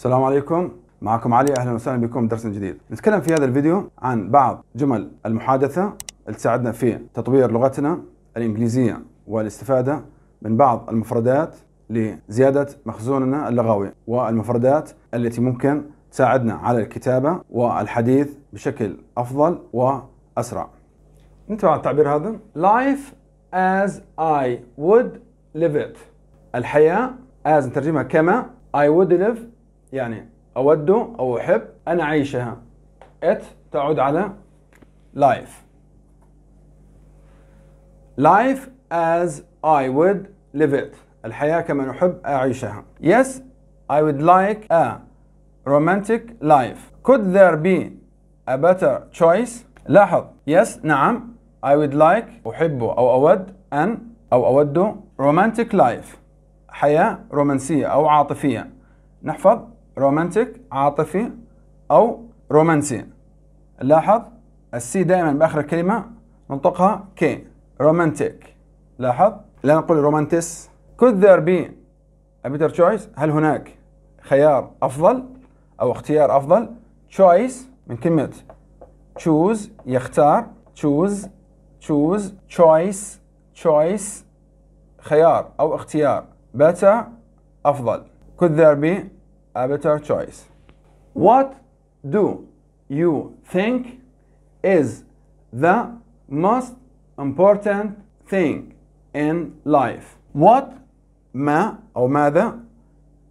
السلام عليكم معكم علي اهلا وسهلا بكم درس جديد نتكلم في هذا الفيديو عن بعض جمل المحادثة اللي تساعدنا في تطوير لغتنا الإنجليزية والاستفادة من بعض المفردات لزيادة مخزوننا اللغوي والمفردات التي ممكن تساعدنا على الكتابة والحديث بشكل أفضل وأسرع على التعبير هذا Life as I would live it الحياة as نترجمها كما I would live يعني أود أو أحب أن أعيشها it تعود على life life as I would live it الحياة كما نحب أعيشها yes I would like a romantic life could there be a better choice لاحظ yes نعم I would like أحب أو أود أن أو أود romantic life حياة رومانسية أو عاطفية نحفظ رومانتيك عاطفي أو رومانسي لاحظ السي دائما بآخر الكلمة ننطقها كي رومانتيك لاحظ لا نقول رومانتس could there be a better choice هل هناك خيار أفضل أو اختيار أفضل choice من كلمة choose يختار choose choose choice choice خيار أو اختيار better أفضل could there be a better choice. What do you think is the most important thing in life what ما أو ماذا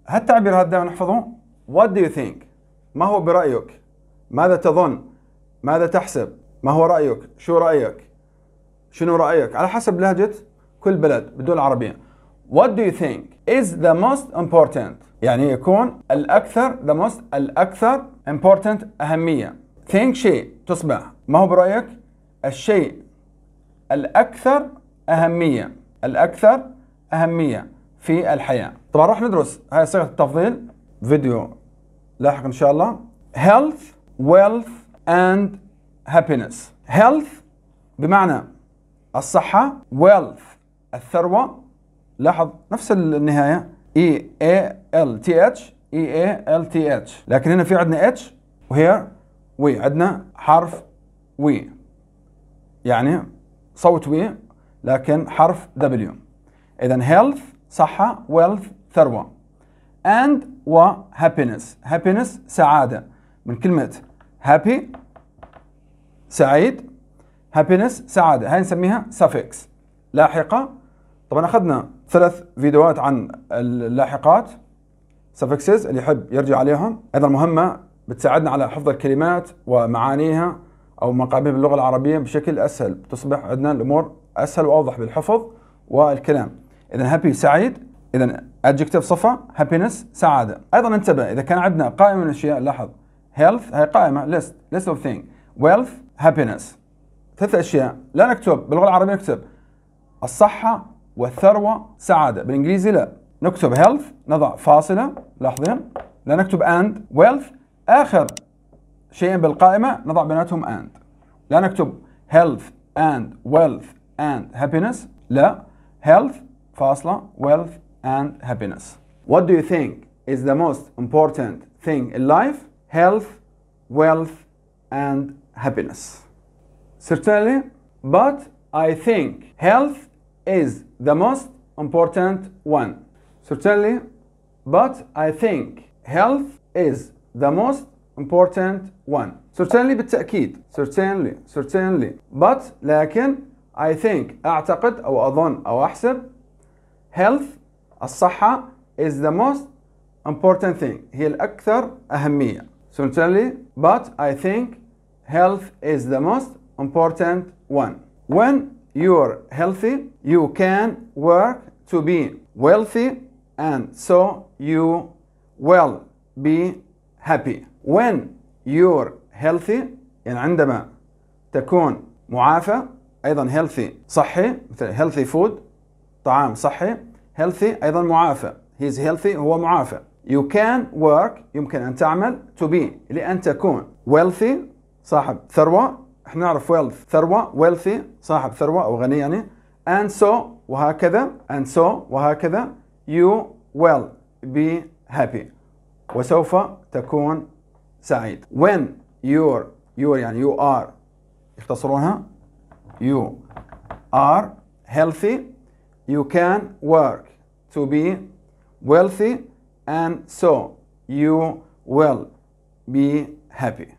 هالتعبير هذا نحفظه what do you think ما هو برأيك ماذا تظن ماذا تحسب ما هو رأيك شو رأيك شنو رأيك على حسب لهجة كل بلد بالدول العربية what do you think is the most important يعني يكون الأكثر the most الأكثر important أهمية think شيء تصبح ما هو برأيك الشيء الأكثر أهمية الأكثر أهمية في الحياة طبعا راح ندرس هاي صيغة التفضيل فيديو لاحق إن شاء الله health wealth and happiness health بمعنى الصحة wealth الثروة لاحظ نفس النهاية اي اي ال تي اتش اي اي ال تي اتش لكن هنا في عندنا اتش وهير وي عندنا حرف وي يعني صوت وي لكن حرف دبليو اذا هيلث صحه ويلث ثروه and و happiness happiness سعاده من كلمه happy سعيد happiness سعاده هاي نسميها suffix لاحقه طبعا اخذنا ثلاث فيديوهات عن اللاحقات سفكسز اللي يحب يرجع عليها ايضا مهمه بتساعدنا على حفظ الكلمات ومعانيها او مقامها باللغه العربيه بشكل اسهل تصبح عندنا الامور اسهل واوضح بالحفظ والكلام اذا هابي سعيد اذا ادجكتيف صفه هابينس سعاده ايضا انتبه اذا كان عندنا قائمه من الاشياء لاحظ هيلث هي قائمه ليست ليست اوف ثينج ويلث هابينس ثلاث اشياء لا نكتب باللغه العربيه نكتب الصحه والثروة سعادة بالإنجليزي لا نكتب health نضع فاصلة لاحظين لا نكتب and wealth آخر شيئين بالقائمة نضع بيناتهم and لا نكتب health and wealth and happiness لا health فاصلة wealth and happiness What do you think is the most important thing in life? Health, wealth and happiness Certainly, but I think health is the most important one. Certainly, but I think health is the most important one. Certainly بالتأكيد. Certainly, certainly. But لكن I think أعتقد أو أظن أو أحسب health الصحة is the most important thing. هي الأكثر أهمية. Certainly, but I think health is the most important one. When you're healthy, you can work to be wealthy, and so you will be happy. When you're healthy يعني عندما تكون معافى أيضا healthy صحي مثل healthy food طعام صحي healthy أيضا معافى he's healthy هو معافى You can work يمكن أن تعمل to be لأن تكون wealthy صاحب ثروة احنا نعرف wealth ثروة wealthy صاحب ثروة أو غني يعني and so وهكذا and so وهكذا you will be happy وسوف تكون سعيد when your your يعني you are يختصرونها you are healthy you can work to be wealthy and so you will be happy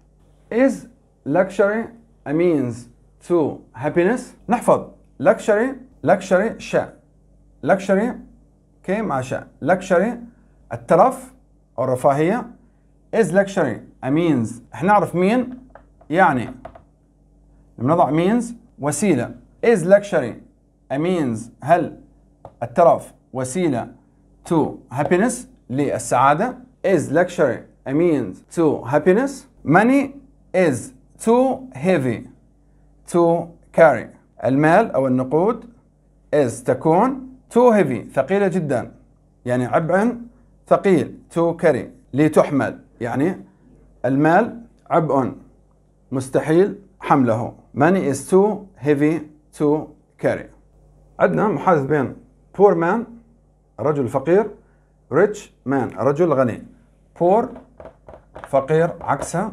is luxury a means to happiness نحفظ luxury luxury شاء luxury كي مع شاء luxury الترف أو الرفاهية is luxury a means احنا نعرف مين يعني لما نضع means وسيلة is luxury a means هل الترف وسيلة to happiness للسعادة is luxury a means to happiness money is too heavy to carry المال أو النقود is تكون too heavy ثقيلة جدا يعني عبء ثقيل to carry لتحمل يعني المال عبء مستحيل حمله money is too heavy to carry عندنا محادث بين poor man رجل فقير rich man رجل غني poor فقير عكسه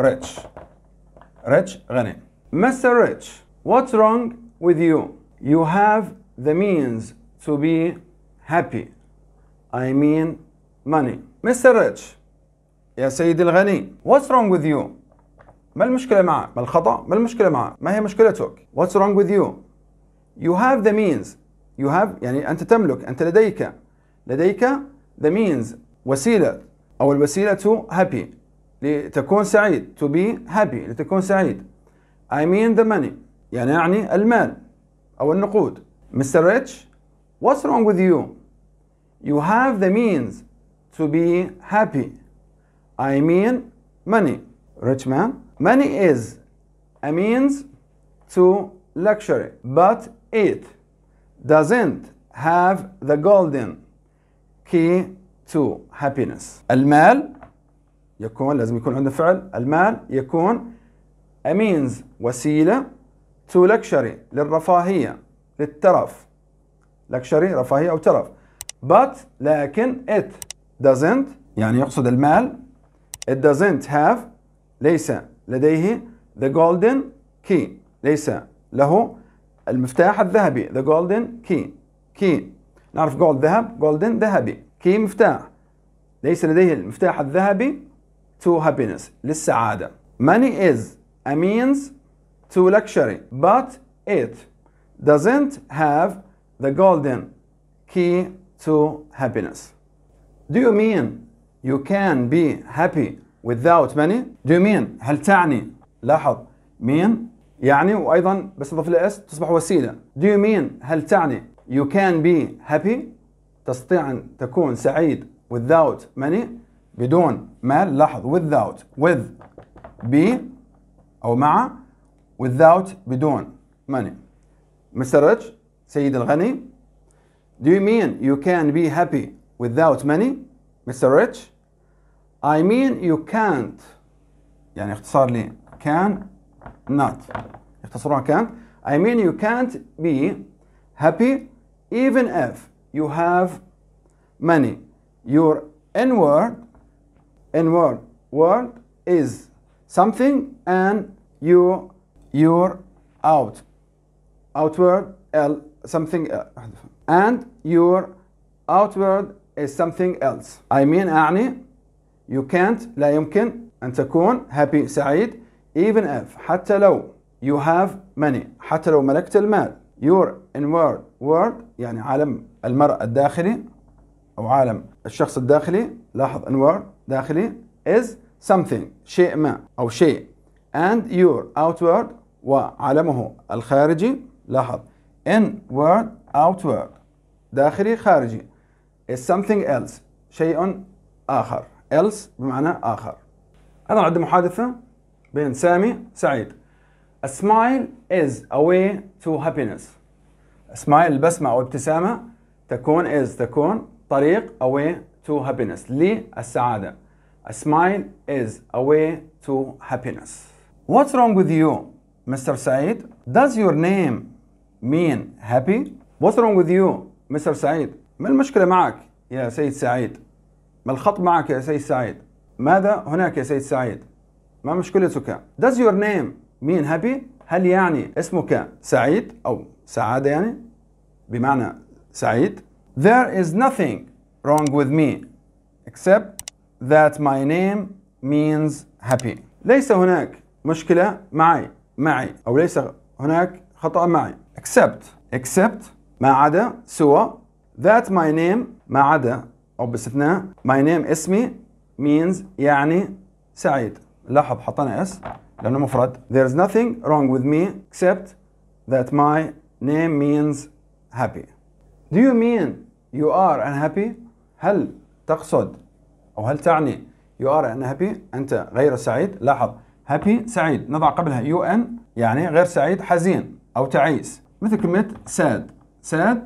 rich ريتش غني مستر ريتش واتس رونج وذ يو يو هاف ذا مينز تو بي هابي اي مين ماني مستر ريتش يا سيدي الغني واتس رونج وذ يو ما المشكله معك ما الخطا ما المشكله معك ما هي مشكلتك واتس رونج وذ يو يو هاف ذا مينز يو هاف يعني انت تملك انت لديك لديك ذا مينز وسيله او الوسيله تو هابي لتكون سعيد to be happy لتكون سعيد I mean the money يعني أعني المال أو النقود Mr. Rich What's wrong with you? You have the means to be happy I mean money Rich man Money is a means to luxury but it doesn't have the golden key to happiness المال يكون لازم يكون عندنا فعل المال يكون a means وسيلة to luxury للرفاهية للترف luxury رفاهية أو ترف but لكن it doesn't يعني يقصد المال it doesn't have ليس لديه the golden key ليس له المفتاح الذهبي the golden key key نعرف gold ذهب golden ذهبي key مفتاح ليس لديه المفتاح الذهبي to happiness للسعادة money is a means to luxury but it doesn't have the golden key to happiness do you mean you can be happy without money do you mean هل تعني لاحظ mean يعني وأيضا بس أضف له S تصبح وسيلة do you mean هل تعني you can be happy تستطيع أن تكون سعيد without money بدون ما لاحظ without with ب أو مع without بدون money Mr. Rich سيد الغني Do you mean you can be happy without money Mr. Rich I mean you can't يعني اختصار لي can not يختصرونها can I mean you can't be happy even if you have money your inward inward word is something and you your out outward l something and your outward is something else I mean يعني, you can't لا يمكن أن تكون happy سعيد even if حتى لو you have money حتى لو ملكت المال your inward word يعني عالم المرء الداخلي أو عالم الشخص الداخلي لاحظ أنوار داخلي is something شيء ما أو شيء and your outward وعالمه الخارجي لاحظ inward outward داخلي خارجي is something else شيء آخر else بمعنى آخر انا عندي محادثة بين سامي سعيد A smile is a way to happiness a smile البسمة أو ابتسامة تكون is تكون طريق away to happiness للسعادة A smile is a way to happiness What's wrong with you, Mr. Said? Does your name mean happy? What's wrong with you, Mr. Said? ما المشكلة معك يا سيد سعيد؟ ما الخط معك يا سيد سعيد؟ ماذا هناك يا سيد سعيد؟ ما مشكلتك؟ Does your name mean happy؟ هل يعني اسمك سعيد أو سعادة يعني بمعنى سعيد؟ There is nothing wrong with me except that my name means happy. ليس هناك مشكلة معي معي أو ليس هناك خطأ معي except except ما عدا سوى that my name ما عدا أو باستثناء my name اسمي means يعني سعيد لاحظ حطنا اس لأنه مفرد there is nothing wrong with me except that my name means happy do you mean you are unhappy هل تقصد أو هل تعني you are unhappy أنت غير سعيد لاحظ happy سعيد نضع قبلها un يعني غير سعيد حزين أو تعيس مثل كلمة sad sad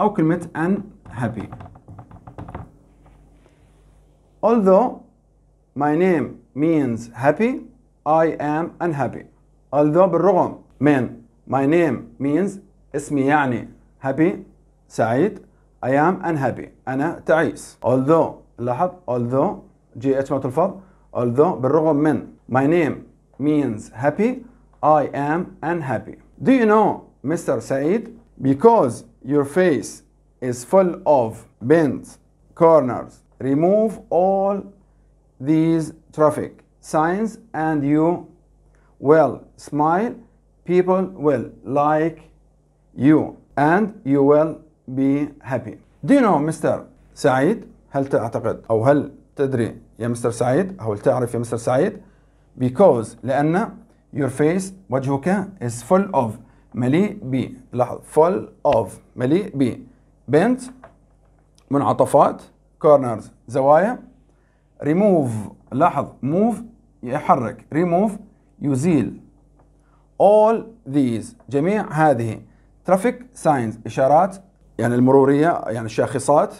أو كلمة unhappy although my name means happy I am unhappy although بالرغم من my name means اسمي يعني happy سعيد I am unhappy أنا تعيس although لاحظ although جي اتش الفرض although بالرغم من my name means happy I am unhappy do you know Mr. Said because your face is full of bends corners remove all these traffic signs and you will smile people will like you and you will be happy Do you know Mr. سعيد هل تعتقد أو هل تدري يا مستر سعيد أو هل تعرف يا مستر سعيد Because لأن your face وجهك is full of مليء ب لاحظ full of مليء ب بنت منعطفات corners زوايا ريموف لاحظ move يحرك ريموف يزيل all these جميع هذه traffic signs إشارات يعني المرورية يعني الشاخصات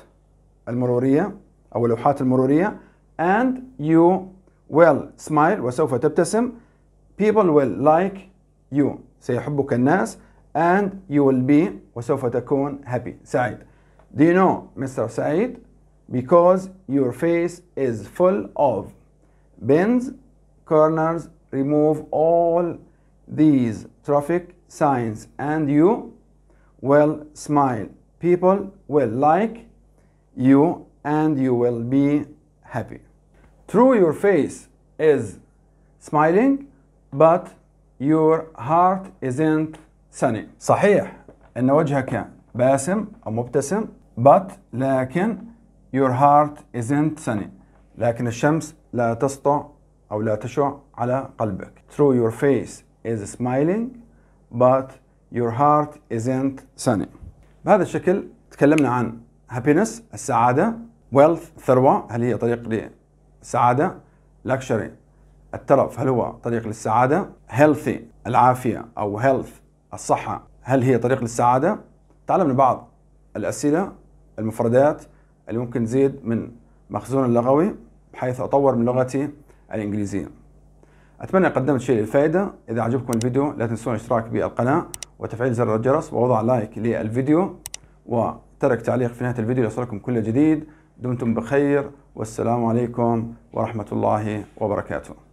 المرورية أو اللوحات المرورية and you will smile وسوف تبتسم people will like you سيحبك الناس and you will be وسوف تكون happy سعيد Do you know Mr. سعيد because your face is full of bends corners remove all these traffic signs and you will smile People will like you and you will be happy. True, your face is smiling, but your heart isn't sunny. صحيح ان وجهك باسم او مبتسم but لكن your heart isn't sunny. لكن الشمس لا تسطع او لا تشع على قلبك. True, your face is smiling, but your heart isn't sunny. بهذا الشكل تكلمنا عن هابينس السعادة ويلث الثروة هل هي طريق للسعادة لكشري الترف هل هو طريق للسعادة هيلثي العافية أو هيلث الصحة هل هي طريق للسعادة تعلمنا بعض الأسئلة المفردات اللي ممكن تزيد من مخزون اللغوي بحيث أطور من لغتي الإنجليزية أتمنى قدمت شيء للفائدة إذا عجبكم الفيديو لا تنسون الاشتراك بالقناة وتفعيل زر الجرس ووضع لايك للفيديو وترك تعليق في نهاية الفيديو ليصلكم كل جديد دمتم بخير والسلام عليكم ورحمة الله وبركاته